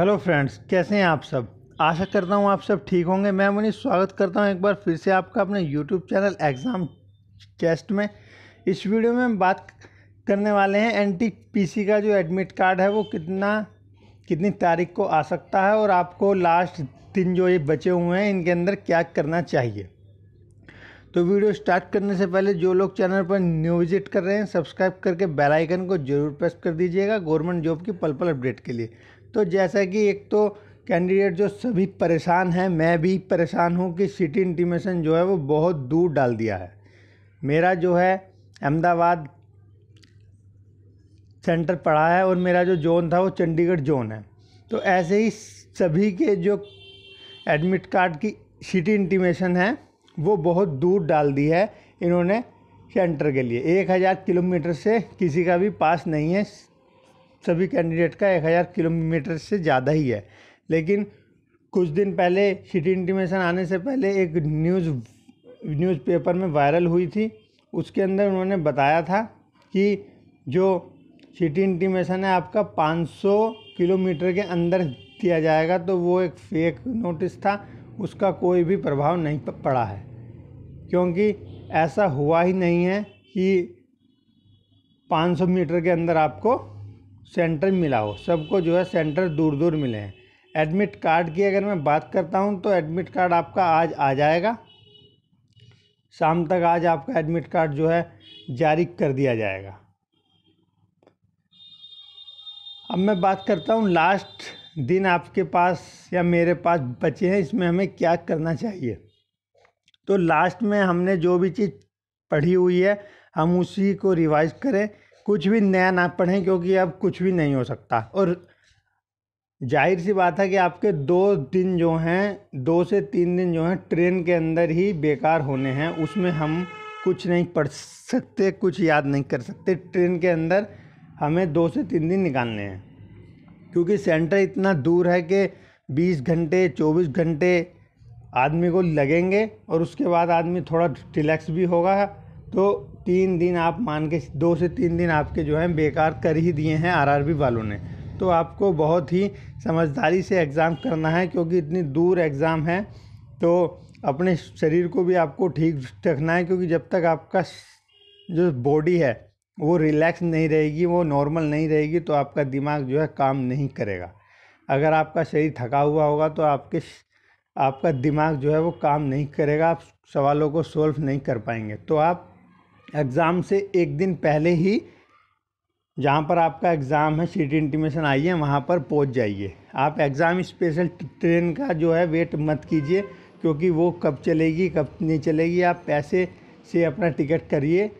hello friends कैसे हैं आप सब आशा करता हूं आप सब ठीक होंगे मैं मुझे स्वागत करता हूं एक बार फिर से आपका अपने यूट्यूब चैनल एग्ज़ाम टेस्ट में इस वीडियो में हम बात करने वाले हैं एन टी का जो एडमिट कार्ड है वो कितना कितनी तारीख को आ सकता है और आपको लास्ट दिन जो ये बचे हुए हैं इनके अंदर क्या करना चाहिए तो वीडियो स्टार्ट करने से पहले जो लोग चैनल पर न्यू विजिट कर रहे हैं सब्सक्राइब करके बेल आइकन को जरूर प्रेस कर दीजिएगा गवर्नमेंट जॉब की पल पल अपडेट के लिए तो जैसा कि एक तो कैंडिडेट जो सभी परेशान हैं मैं भी परेशान हूँ कि सिटी इंटीमेशन जो है वो बहुत दूर डाल दिया है मेरा जो है अहमदाबाद सेंटर पड़ा है और मेरा जो जोन था वो चंडीगढ़ जोन है तो ऐसे ही सभी के जो एडमिट कार्ड की सिटी इंटीमेशन है वो बहुत दूर डाल दी है इन्होंने सेंटर के लिए एक हज़ार किलोमीटर से किसी का भी पास नहीं है सभी कैंडिडेट का एक हज़ार किलोमीटर से ज़्यादा ही है लेकिन कुछ दिन पहले सिटी इंटीमेशन आने से पहले एक न्यूज़ न्यूज़पेपर में वायरल हुई थी उसके अंदर उन्होंने बताया था कि जो सिटी इंटीमेशन है आपका 500 किलोमीटर के अंदर दिया जाएगा तो वो एक फेक नोटिस था उसका कोई भी प्रभाव नहीं पड़ा है क्योंकि ऐसा हुआ ही नहीं है कि 500 मीटर के अंदर आपको सेंटर मिला हो सबको जो है सेंटर दूर दूर मिले हैं एडमिट कार्ड की अगर मैं बात करता हूँ तो एडमिट कार्ड आपका आज आ जाएगा शाम तक आज आपका एडमिट कार्ड जो है जारी कर दिया जाएगा अब मैं बात करता हूँ लास्ट दिन आपके पास या मेरे पास बचे हैं इसमें हमें क्या करना चाहिए तो लास्ट में हमने जो भी चीज़ पढ़ी हुई है हम उसी को रिवाइज करें कुछ भी नया ना पढ़ें क्योंकि अब कुछ भी नहीं हो सकता और जाहिर सी बात है कि आपके दो दिन जो हैं दो से तीन दिन जो हैं ट्रेन के अंदर ही बेकार होने हैं उसमें हम कुछ नहीं पढ़ सकते कुछ याद नहीं कर सकते ट्रेन के अंदर हमें दो से तीन दिन निकालने हैं क्योंकि सेंटर इतना दूर है कि बीस घंटे चौबीस घंटे आदमी को लगेंगे और उसके बाद आदमी थोड़ा रिलैक्स भी होगा तो तीन दिन आप मान के दो से तीन दिन आपके जो हैं बेकार कर ही दिए हैं आरआरबी वालों ने तो आपको बहुत ही समझदारी से एग्ज़ाम करना है क्योंकि इतनी दूर एग्ज़ाम है तो अपने शरीर को भी आपको ठीक रखना है क्योंकि जब तक आपका जो बॉडी है वो रिलैक्स नहीं रहेगी वो नॉर्मल नहीं रहेगी तो आपका दिमाग जो है काम नहीं करेगा अगर आपका शरीर थका हुआ होगा तो आपके आपका दिमाग जो है वो काम नहीं करेगा आप सवालों को सॉल्व नहीं कर पाएंगे तो आप एग्ज़ाम से एक दिन पहले ही जहाँ पर आपका एग्ज़ाम है सीट इंटीमेशन आई है वहाँ पर पहुँच जाइए आप एग्ज़ाम स्पेशल ट्रेन का जो है वेट मत कीजिए क्योंकि वो कब चलेगी कब नहीं चलेगी आप पैसे से अपना टिकट करिए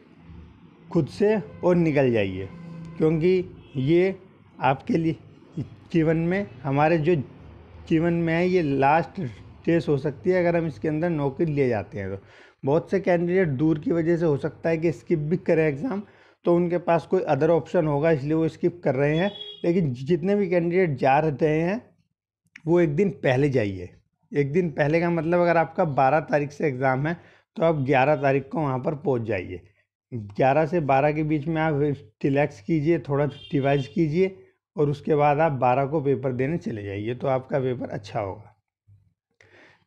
खुद से और निकल जाइए क्योंकि ये आपके लिए जीवन में हमारे जो जीवन में है ये लास्ट केस हो सकती है अगर हम इसके अंदर नौकरी लिए जाते हैं तो बहुत से कैंडिडेट दूर की वजह से हो सकता है कि स्किप भी करें एग्ज़ाम तो उनके पास कोई अदर ऑप्शन होगा इसलिए वो स्किप कर रहे हैं लेकिन जितने भी कैंडिडेट जा रहे हैं वो एक दिन पहले जाइए एक दिन पहले का मतलब अगर आपका बारह तारीख से एग्ज़ाम है तो आप ग्यारह तारीख को वहाँ पर पहुँच जाइए ग्यारह से बारह के बीच में आप रिलैक्स कीजिए थोड़ा रिवाइज कीजिए और उसके बाद आप बारह को पेपर देने चले जाइए तो आपका पेपर अच्छा होगा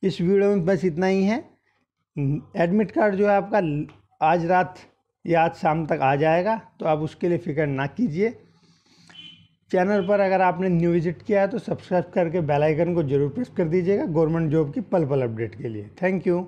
इस वीडियो में बस इतना ही है एडमिट कार्ड जो है आपका आज रात या आज शाम तक आ जाएगा तो आप उसके लिए फ़िक्र ना कीजिए चैनल पर अगर आपने न्यू विजिट किया है तो सब्सक्राइब करके बेल आइकन को जरूर प्रेस कर दीजिएगा गवर्नमेंट जॉब की पल पल अपडेट के लिए थैंक यू